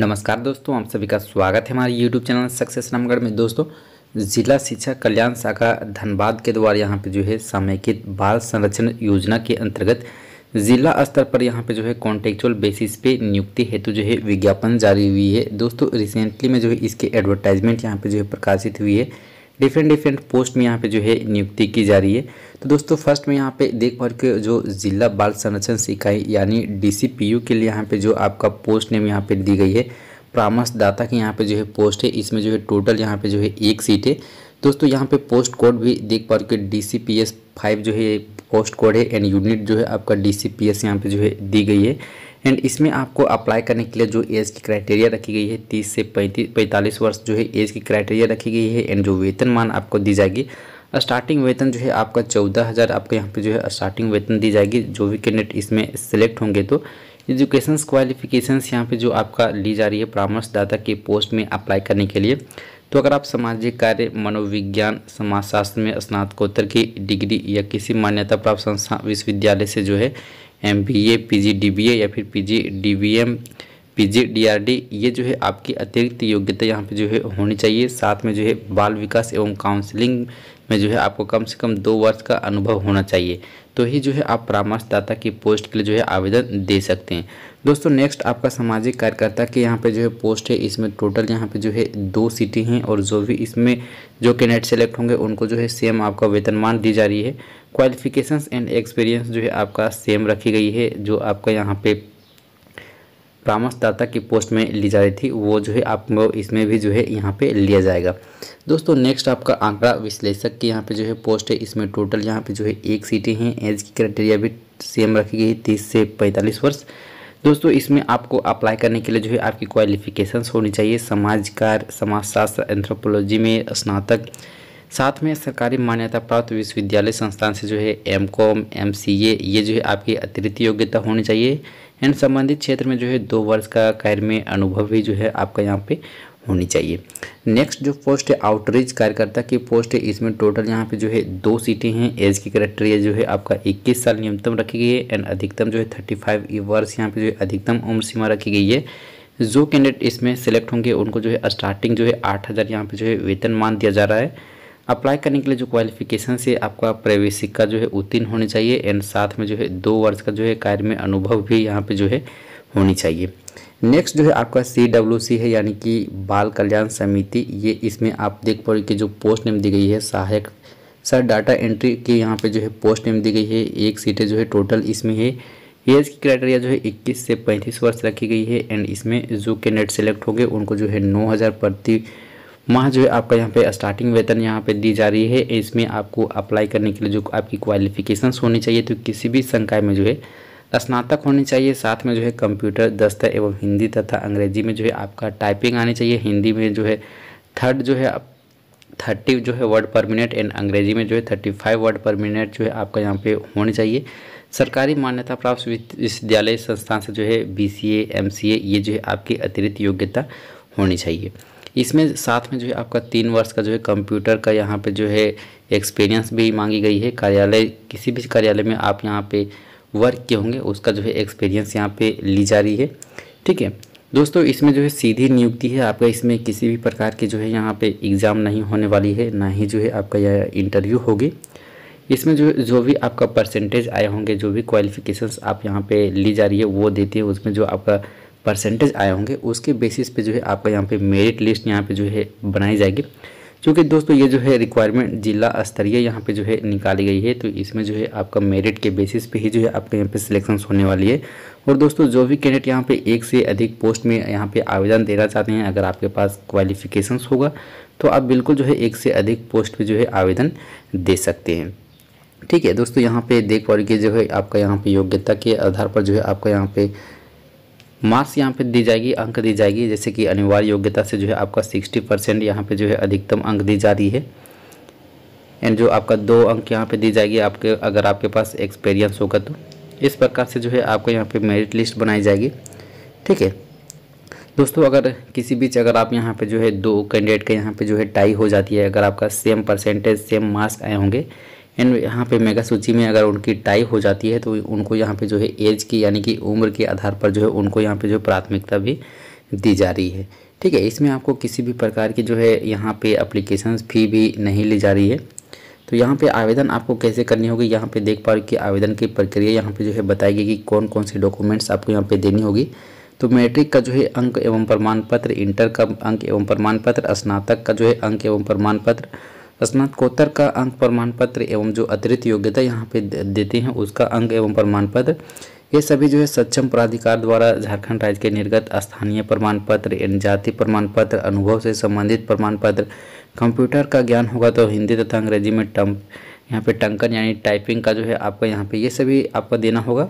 नमस्कार दोस्तों आप सभी का स्वागत है हमारे यूट्यूब चैनल सक्सेस रामगढ़ में दोस्तों जिला शिक्षा कल्याण शाखा धनबाद के द्वारा यहाँ पे जो है समेकित बाल संरक्षण योजना के अंतर्गत जिला स्तर पर यहाँ पे जो है कॉन्ट्रेक्चुअल बेसिस पे नियुक्ति हेतु जो है विज्ञापन जारी हुई है दोस्तों रिसेंटली में जो है इसके एडवर्टाइजमेंट यहाँ पे जो है प्रकाशित हुई है डिफरेंट डिफरेंट पोस्ट में यहाँ पे जो है नियुक्ति की जा रही है तो दोस्तों फर्स्ट में यहाँ पे देख पा के जो जिला बाल संरक्षण इकाई यानी डीसीपीयू के लिए यहाँ पे जो आपका पोस्ट नेम यहाँ पे दी गई है परामर्शदाता की यहाँ पे जो है पोस्ट है इसमें जो है टोटल यहाँ पे जो है एक सीट है दोस्तों यहाँ पे पोस्ट कोड भी देख पा रहे D C P S five जो है पोस्ट कोड है एंड यूनिट जो है आपका डी सी पी एस यहाँ पे जो है दी गई है एंड इसमें आपको अप्लाई करने के लिए जो एज की क्राइटेरिया रखी गई है तीस से पैंतीस पैंतालीस वर्ष जो है एज की क्राइटेरिया रखी गई है एंड जो वेतन मान आपको दी जाएगी स्टार्टिंग वेतन जो है आपका चौदह हज़ार आपको यहाँ पे जो है स्टार्टिंग वेतन दी जाएगी जो भी कैंडिडेट इसमें सेलेक्ट होंगे तो एजुकेशन क्वालिफिकेशंस यहाँ पे जो आपका ली जा रही है परामर्शदाता की पोस्ट में अप्लाई करने के लिए तो अगर आप सामाजिक कार्य मनोविज्ञान समाजशास्त्र में स्नातकोत्तर की डिग्री या किसी मान्यता प्राप्त संस्था विश्वविद्यालय से जो है M B A P G D B A या फिर P G D B M P G D R D ये जो है आपकी अतिरिक्त योग्यता यहाँ पे जो है होनी चाहिए साथ में जो है बाल विकास एवं काउंसलिंग में जो है आपको कम से कम दो वर्ष का अनुभव होना चाहिए तो ही जो है आप परामर्शदाता की पोस्ट के लिए जो है आवेदन दे सकते हैं दोस्तों नेक्स्ट आपका सामाजिक कार्यकर्ता के यहाँ पे जो है पोस्ट है इसमें टोटल यहाँ पे जो है दो सीटें हैं और जो भी इसमें जो कैंडिडेट सेलेक्ट होंगे उनको जो है सेम आपका वेतनमान दी जा रही है क्वालिफिकेशंस एंड एक्सपीरियंस जो है आपका सेम रखी गई है जो आपका यहाँ पे परामर्शदाता की पोस्ट में ली जा रही थी वो जो है आपको इसमें भी जो है यहाँ पे लिया जाएगा दोस्तों नेक्स्ट आपका आंकड़ा विश्लेषक की यहाँ पे जो है पोस्ट है इसमें टोटल यहाँ पे जो है एक सीटें हैं एज की क्राइटेरिया भी सेम रखी गई है तीस से पैंतालीस वर्ष दोस्तों इसमें आपको अप्लाई करने के लिए जो है आपकी क्वालिफिकेशंस होनी चाहिए समाजकार समाजशास्त्र एंथ्रोपोलॉजी में स्नातक साथ में सरकारी मान्यता प्राप्त विश्वविद्यालय संस्थान से जो है M Com M C A ये जो है आपकी अतिरिक्त योग्यता होनी चाहिए एंड संबंधित क्षेत्र में जो है दो वर्ष का कार्य में अनुभव भी जो है आपका यहाँ पे होनी चाहिए नेक्स्ट जो पोस्ट है आउटरीच कार्यकर्ता की पोस्ट है इसमें टोटल यहाँ पे जो है दो सीटें हैं एज की क्राइटेरिया जो है आपका 21 साल न्यूनतम रखी गई है एंड अधिकतम जो है 35 वर्ष यहाँ पे जो है अधिकतम उम्र सीमा रखी गई है जो कैंडिडेट इसमें सेलेक्ट होंगे उनको जो है स्टार्टिंग जो है आठ हज़ार यहाँ पे जो है वेतनमान दिया जा रहा है अप्लाई करने के लिए जो क्वालिफिकेशन से आपका का जो है उत्तीर्ण होनी चाहिए एंड साथ में जो है दो वर्ष का जो है कार्य में अनुभव भी यहाँ पे जो है होनी चाहिए नेक्स्ट जो है आपका सी डब्ल्यू सी है यानी कि बाल कल्याण समिति ये इसमें आप देख पाओगे कि जो पोस्ट नेम दी गई है सहायक सर डाटा एंट्री की यहाँ पे जो है पोस्ट नेम दी गई है एक सीटें जो है टोटल इसमें है एज की क्राइटेरिया जो है 21 से 35 वर्ष रखी गई है एंड इसमें जो कैंडिडेट सेलेक्ट होंगे उनको जो है नौ हज़ार प्रति माह जो है आपका यहाँ पे स्टार्टिंग वेतन यहाँ पे दी जा रही है इसमें आपको अप्लाई करने के लिए जो आपकी क्वालिफिकेशन होनी चाहिए तो किसी भी संकाय में जो है स्नातक होनी चाहिए साथ में जो है कंप्यूटर दस्त एवं हिंदी तथा अंग्रेजी में जो है आपका टाइपिंग आनी चाहिए हिंदी में जो है थर्ड जो है थर्टी जो है वर्ड पर मिनट एंड अंग्रेजी में जो है thirty five word per minute जो है आपका यहाँ पे होनी चाहिए सरकारी मान्यता प्राप्त विश्वविद्यालय संस्थान से जो है B C M C A ये जो है आपकी अतिरिक्त योग्यता होनी चाहिए इसमें साथ में जो है आपका तीन वर्ष का जो है कंप्यूटर का यहाँ पे जो है एक्सपीरियंस भी मांगी गई है कार्यालय किसी भी कार्यालय में आप यहाँ पे वर्क किए होंगे उसका जो है एक्सपीरियंस यहाँ पे ली जा रही है ठीक है दोस्तों इसमें जो है सीधी नियुक्ति है आपका इसमें किसी भी प्रकार की जो है यहाँ पर एग्ज़ाम नहीं होने वाली है ना ही जो है आपका यह इंटरव्यू होगी इसमें जो जो भी आपका परसेंटेज आए होंगे जो भी क्वालिफिकेशंस आप यहाँ पे ली जा रही है वो देती है उसमें जो आपका परसेंटेज आए होंगे उसके बेसिस पे जो है आपका यहाँ पे मेरिट लिस्ट यहाँ पे जो है बनाई जाएगी क्योंकि दोस्तों ये जो है रिक्वायरमेंट जिला स्तरीय यहाँ पे जो है निकाली गई है तो इसमें जो है आपका मेरिट के बेसिस पे ही जो है आपके यहाँ पे सिलेक्शन होने वाली है और दोस्तों जो भी कैंडिडेट यहाँ पे एक से अधिक पोस्ट में यहाँ पे आवेदन देना चाहते हैं अगर आपके पास क्वालिफिकेशंस होगा तो आप बिल्कुल जो है एक से अधिक पोस्ट पर जो है आवेदन दे सकते हैं ठीक है दोस्तों यहाँ पे देख पा रही जो है आपका यहाँ पे योग्यता के आधार पर जो है आपका यहाँ पे मार्क्स यहाँ पे दी जाएगी अंक दी जाएगी जैसे कि अनिवार्य योग्यता से जो है आपका सिक्सटी परसेंट यहाँ पर जो है अधिकतम अंक दी जा रही है एंड जो आपका दो अंक यहाँ पे दी जाएगी आपके अगर आपके पास एक्सपीरियंस होगा तो इस प्रकार से जो है आपको यहाँ पे मेरिट लिस्ट बनाई जाएगी ठीक है दोस्तों अगर किसी बीच अगर आप यहाँ पर जो है दो कैंडिडेट के यहाँ पर जो है टाई हो जाती है अगर आपका सेम परसेंटेज सेम मार्क्स आए होंगे एंड यहाँ पे मेगा सूची में अगर उनकी टाई हो जाती है तो उनको यहाँ पे जो है एज की यानी कि उम्र के आधार पर जो है उनको यहाँ पे जो प्राथमिकता भी दी जा रही है ठीक है इसमें आपको किसी भी प्रकार की जो है यहाँ पे अप्लीकेशन फ़ी भी नहीं ली जा रही है तो यहाँ पे आवेदन आपको कैसे करनी होगी यहाँ पे देख पा रहे कि आवेदन की प्रक्रिया यहाँ पे जो है बताएगी कि कौन कौन से डॉक्यूमेंट्स आपको यहाँ पे देनी होगी तो मैट्रिक का जो है अंक एवं प्रमाण पत्र इंटर का अंक एवं प्रमाण पत्र स्नातक का जो है अंक एवं प्रमाण पत्र स्नातकोत्तर का अंक प्रमाण पत्र एवं जो अतिरिक्त योग्यता यहाँ पे देते हैं उसका अंक एवं प्रमाण पत्र ये सभी जो है सक्षम प्राधिकार द्वारा झारखंड राज्य के निर्गत स्थानीय प्रमाण पत्र एवं जाति प्रमाण पत्र अनुभव से संबंधित प्रमाण पत्र कंप्यूटर का ज्ञान होगा तो हिंदी तथा अंग्रेजी में टम यहाँ पे टंकन यानी टाइपिंग का जो है आपको यहाँ पे ये सभी आपको देना होगा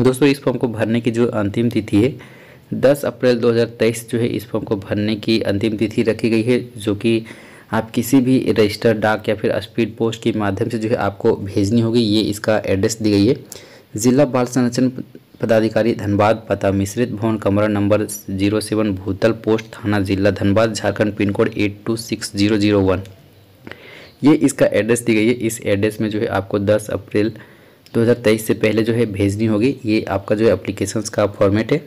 दोस्तों इस फॉर्म को भरने की जो अंतिम तिथि है 10 अप्रैल 2023 जो है इस फॉर्म को भरने की अंतिम तिथि रखी गई है जो कि आप किसी भी रजिस्टर डाक या फिर स्पीड पोस्ट के माध्यम से जो है आपको भेजनी होगी ये इसका एड्रेस दी गई है ज़िला बाल संरक्षण पदाधिकारी धनबाद पता मिश्रित भवन कमरा नंबर जीरो सेवन भूतल पोस्ट थाना जिला Dhanbad Jharkhand pin code eight two six zero zero one ये इसका एड्रेस दी गई है इस एड्रेस में जो है आपको दस अप्रैल दो हज़ार तेईस से पहले जो है भेजनी होगी ये आपका जो है अप्लीकेशन का फॉर्मेट है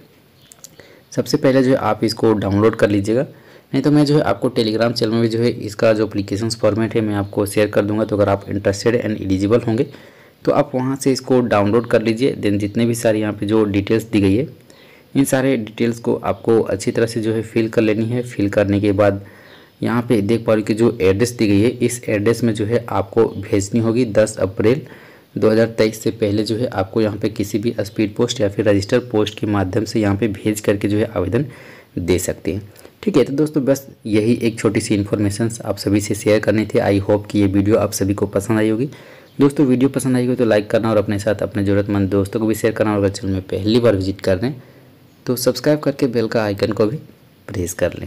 सबसे पहले जो है आप इसको डाउनलोड कर लीजिएगा नहीं तो मैं जो है आपको टेलीग्राम चैनल में भी जो है इसका जो अप्लीकेशन फॉर्मेट है मैं आपको शेयर कर दूंगा तो अगर आप इंटरेस्टेड एंड एलिजिबल होंगे तो आप वहाँ से इसको डाउनलोड कर लीजिए देन जितने भी सारे यहाँ पर जो डिटेल्स दी गई है इन सारे डिटेल्स को आपको अच्छी तरह से जो है फिल कर लेनी है फिल करने के बाद यहाँ पे देख पा रही कि जो एड्रेस दी गई है इस एड्रेस में जो है आपको भेजनी होगी 10 अप्रैल 2023 से पहले जो है आपको यहाँ पे किसी भी स्पीड पोस्ट या फिर रजिस्टर पोस्ट के माध्यम से यहाँ पे भेज करके जो है आवेदन दे सकते हैं ठीक है तो दोस्तों बस यही एक छोटी सी इन्फॉर्मेशन आप सभी से शेयर करनी थी आई होप कि ये वीडियो आप सभी को पसंद आई होगी दोस्तों वीडियो पसंद आई हो तो लाइक करना और अपने साथ अपने ज़रूरतमंद दोस्तों को भी शेयर करना और अगर चैनल में पहली बार विजिट कर दें तो सब्सक्राइब करके बेल का आइकन को भी प्रेस कर लें